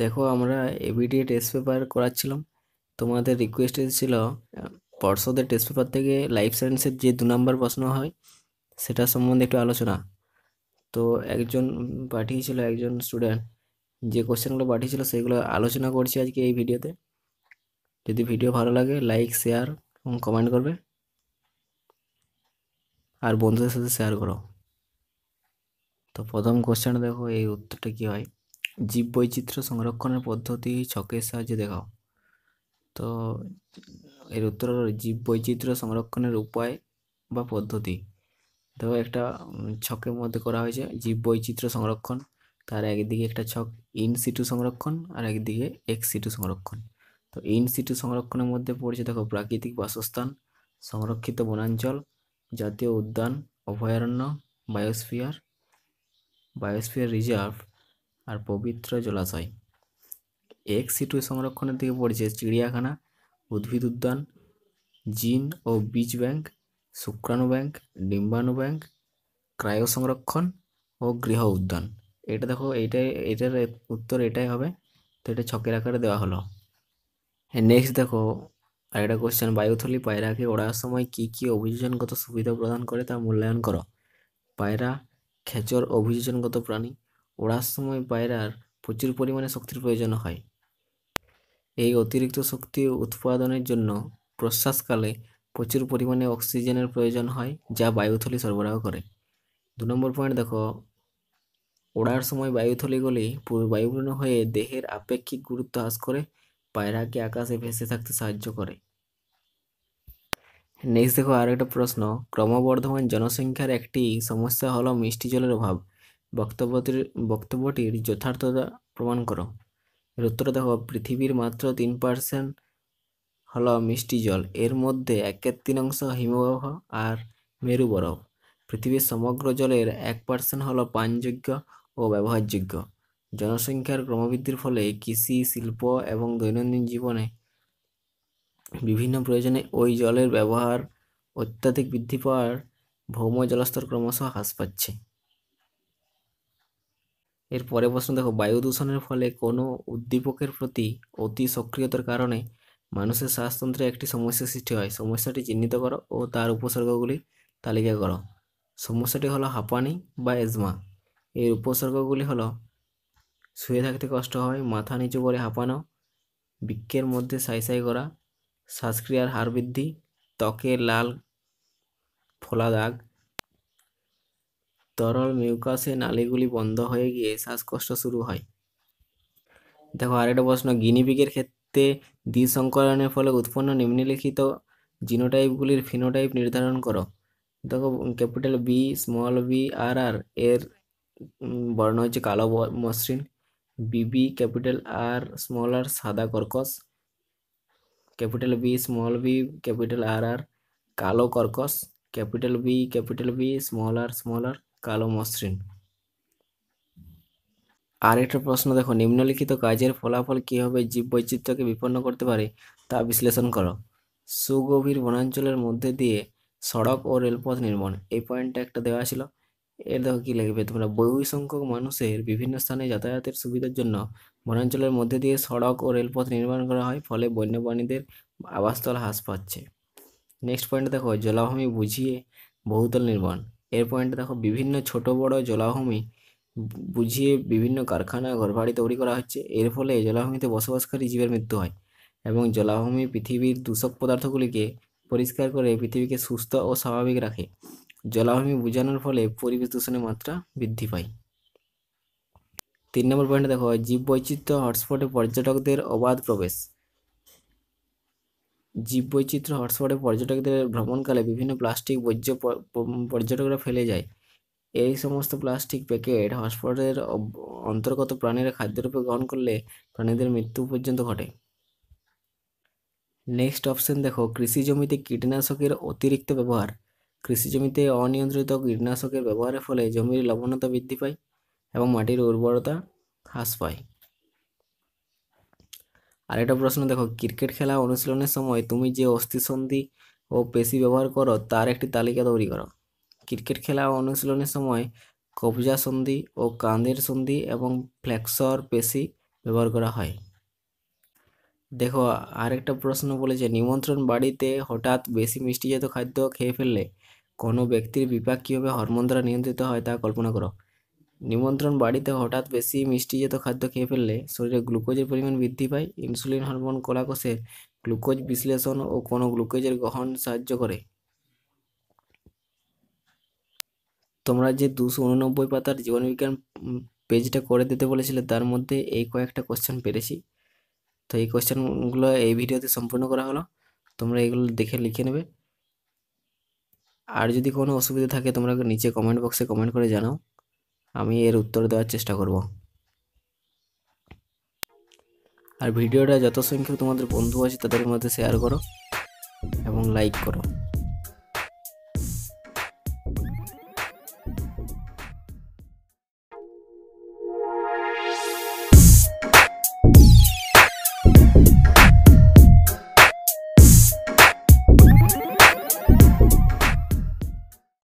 দেখো আমরা ABDA test paper করাচ্ছিলাম তোমাদের রিকোয়েস্ট এসেছিল পর্ষদের টেস্ট পেপার থেকে লাইফ সায়েন্সের যে দু নম্বর প্রশ্ন হয় সেটা সম্বন্ধে একটু আলোচনা তো একজন পাঠিয়েছিল একজন স্টুডেন্ট যে কোশ্চেনগুলো পাঠিয়েছিল সেগুলো আলোচনা করছি আজকে এই ভিডিওতে যদি ভিডিও ভালো লাগে লাইক শেয়ার এবং কমেন্ট করবে আর বন্ধুদের সাথে শেয়ার করো তো প্রথম কোশ্চেন দেখো এই উত্তরটা কী হয় জীববৈচিত্র্য সংরক্ষণের পদ্ধতি ছকের সাহায্যে দেখাও তো এর উত্তর হলো জীববৈচিত্র্য সংরক্ষণের উপায় বা পদ্ধতি দেখো একটা ছকের মধ্যে করা হয়েছে জীববৈচিত্র্য সংরক্ষণ তার একদিকে একটা ছক ইন সিটু সংরক্ষণ আর একদিকে এক্স সিটু সংরক্ষণ তো ইন সিটু সংরক্ষণের মধ্যে পড়েছে দেখো প্রাকৃতিক বাসস্থান সংরক্ষিত বনাঞ্চল জাতীয় উদ্যান অভয়ারণ্য বায়োস্ফিয়ার বায়োস্ফিয়ার রিজার্ভ আর পবিত্র জলাশয় এক সিটু সংরক্ষণের দিকে পড়েছে চিড়িয়াখানা উদ্ভিদ উদ্যান জিন ও বীজ ব্যাংক শুক্রাণু ব্যাংক ডিম্বাণু ব্যাংক ক্রায়ো সংরক্ষণ ও গৃহ উদ্যান এটা দেখো এইটাই এটার উত্তর এটাই হবে তো এটা ছকের আকারে দেওয়া হলো হ্যাঁ নেক্সট দেখো আরেকটা কোশ্চেন বায়ুথলি পায়রাকে ওড়ার সময় কি কি অভিযোজনগত সুবিধা প্রদান করে তা মূল্যায়ন করো পায়রা খেচর অভিযোজনগত প্রাণী ওড়ার সময় পায়রার প্রচুর পরিমাণে শক্তির প্রয়োজন হয় এই অতিরিক্ত শক্তি উৎপাদনের জন্য প্রশ্বাসকালে প্রচুর পরিমাণে অক্সিজেনের প্রয়োজন হয় যা বায়ুথলি সরবরাহ করে দু নম্বর পয়েন্ট দেখো ওড়ার সময় বায়ুথলিগুলি বায়ুপূর্ণ হয়ে দেহের আপেক্ষিক গুরুত্ব হ্রাস করে পায়রাকে আকাশে ভেসে থাকতে সাহায্য করে নেক্সট দেখো আর একটা প্রশ্ন ক্রমবর্ধমান জনসংখ্যার একটি সমস্যা হলো মিষ্টি জলের অভাব বক্তব্যটির বক্তব্যটির যথার্থতা প্রমাণ করো এর উত্তর দেখো পৃথিবীর মাত্র তিন পার্সেন্ট হল মিষ্টি জল এর মধ্যে একের তিন অংশ হিমবাহ আর মেরু বরফ পৃথিবীর সমগ্র জলের এক পার্সেন্ট হল পানযোগ্য ও ব্যবহারযোগ্য জনসংখ্যার ক্রমবৃদ্ধির ফলে কৃষি শিল্প এবং দৈনন্দিন জীবনে বিভিন্ন প্রয়োজনে ওই জলের ব্যবহার অত্যাধিক বৃদ্ধি পাওয়ার ভৌম জলস্তর ক্রমশ হ্রাস পাচ্ছে এর পরের প্রশ্ন দেখো বায়ু দূষণের ফলে কোনো উদ্দীপকের প্রতি অতি সক্রিয়তার কারণে মানুষের শ্বাসতন্ত্রে একটি সমস্যা সৃষ্টি হয় সমস্যাটি চিহ্নিত করো ও তার উপসর্গগুলি তালিকা করো সমস্যাটি হলো হাঁপানি বা এজমা এর উপসর্গগুলি হলো শুয়ে থাকতে কষ্ট হয় মাথা নিচু করে হাঁপানো বৃক্ষের মধ্যে সাই সাই করা শ্বাসক্রিয়ার হার বৃদ্ধি ত্বকে লাল ফোলা দাগ তরল মিউকাসে নালিগুলি বন্ধ হয়ে গিয়ে শ্বাসকষ্ট শুরু হয় দেখো আরেকটা প্রশ্ন গিনিপিগের ক্ষেত্রে দ্বিসংকরণের ফলে উৎপন্ন নিম্নলিখিত জিনোটাইপগুলির ফিনোটাইপ নির্ধারণ করো দেখো capital B small B R R এর বর্ণ হচ্ছে কালো মসৃণ বিবি ক্যাপিটাল আর স্মল আর সাদা কর্কশ capital B small B capital R আর কালো কর্কশ capital B capital B small R small R কালো মসৃণ আর একটা প্রশ্ন দেখো নিম্নলিখিত কাজের ফলাফল কীভাবে জীববৈচিত্র্যকে বিপন্ন করতে পারে তা বিশ্লেষণ করো সুগভীর বনাঞ্চলের মধ্যে দিয়ে সড়ক ও রেলপথ নির্মাণ এই পয়েন্টটা একটা দেওয়া ছিল এর দেখো কী লাগবে তোমরা বহু সংখ্যক মানুষের বিভিন্ন স্থানে যাতায়াতের সুবিধার জন্য বনাঞ্চলের মধ্যে দিয়ে সড়ক ও রেলপথ নির্মাণ করা হয় ফলে বন্যপ্রাণীদের আবাসস্থল হ্রাস পাচ্ছে নেক্সট পয়েন্ট দেখো জলাভূমি বুঝিয়ে বহুতল নির্মাণ এর পয়েন্টে দেখো বিভিন্ন ছোট বড় জলাভূমি বুঝিয়ে বিভিন্ন কারখানা ঘরবাড়ি তৈরি করা হচ্ছে এর ফলে জলাভূমিতে বসবাসকারী জীবের মৃত্যু হয় এবং জলাভূমি পৃথিবীর দূষক পদার্থগুলিকে পরিষ্কার করে পৃথিবীকে সুস্থ ও স্বাভাবিক রাখে জলাভূমি বোঝানোর ফলে পরিবেশ দূষণের মাত্রা বৃদ্ধি পায় তিন নম্বর পয়েন্ট দেখো জীব বৈচিত্র্য হটস্পটে পর্যটকদের অবাধ প্রবেশ জীববৈচিত্র্য হটস্পটে পর্যটকদের ভ্রমণকালে বিভিন্ন প্লাস্টিক বর্জ্য পর্যটকরা ফেলে যায় এই সমস্ত প্লাস্টিক প্যাকেট হটস্পটের অন্তর্গত প্রাণীরা খাদ্যরূপে গ্রহণ করলে প্রাণীদের মৃত্যু পর্যন্ত ঘটে নেক্সট অপশন দেখো কৃষি জমিতে কীটনাশকের অতিরিক্ত ব্যবহার কৃষি জমিতে অনিয়ন্ত্রিত কীটনাশকের ব্যবহারের ফলে জমির লবণতা বৃদ্ধি পায় এবং মাটির উর্বরতা হ্রাস পায় আর একটা প্রশ্ন দেখো ক্রিকেট খেলা অনুশীলনের সময় তুমি যে অস্থিসন্ধি ও পেশি ব্যবহার করো তার একটি তালিকা তৈরি করো ক্রিকেট খেলা অনুশীলনের সময় কবজা সন্ধি ও কাঁধের সন্ধি এবং ফ্লেক্সর পেশি ব্যবহার করা হয় দেখো আরেকটা প্রশ্ন বলেছে নিমন্ত্রণ বাড়িতে হঠাৎ বেশি মিষ্টিজাত খাদ্য খেয়ে ফেললে কোনো ব্যক্তির বিপাক কীভাবে হরমোন দ্বারা নিয়ন্ত্রিত হয় তা কল্পনা করো নিমন্ত্রণ বাড়িতে হঠাৎ বেশি মিষ্টিজাত খাদ্য খেয়ে ফেললে শরীরে গ্লুকোজের পরিমাণ বৃদ্ধি পায় ইনসুলিন হরমোন কোষের গ্লুকোজ বিশ্লেষণ ও কোনো গ্লুকোজের গ্রহণ সাহায্য করে তোমরা যে দুশো উননব্বই পাতার জীবনবিজ্ঞান পেজটা করে দিতে বলেছিলে তার মধ্যে এই কয়েকটা কোশ্চেন পেরেছি তো এই কোশ্চেনগুলো এই ভিডিওতে সম্পূর্ণ করা হলো তোমরা এগুলো দেখে লিখে নেবে আর যদি কোনো অসুবিধা থাকে তোমরা নিচে কমেন্ট বক্সে কমেন্ট করে জানাও আমি এর উত্তর দেওয়ার চেষ্টা করব আর ভিডিওটা যত সংখ্যক তোমাদের বন্ধু আছে তাদের মধ্যে শেয়ার করো এবং লাইক করো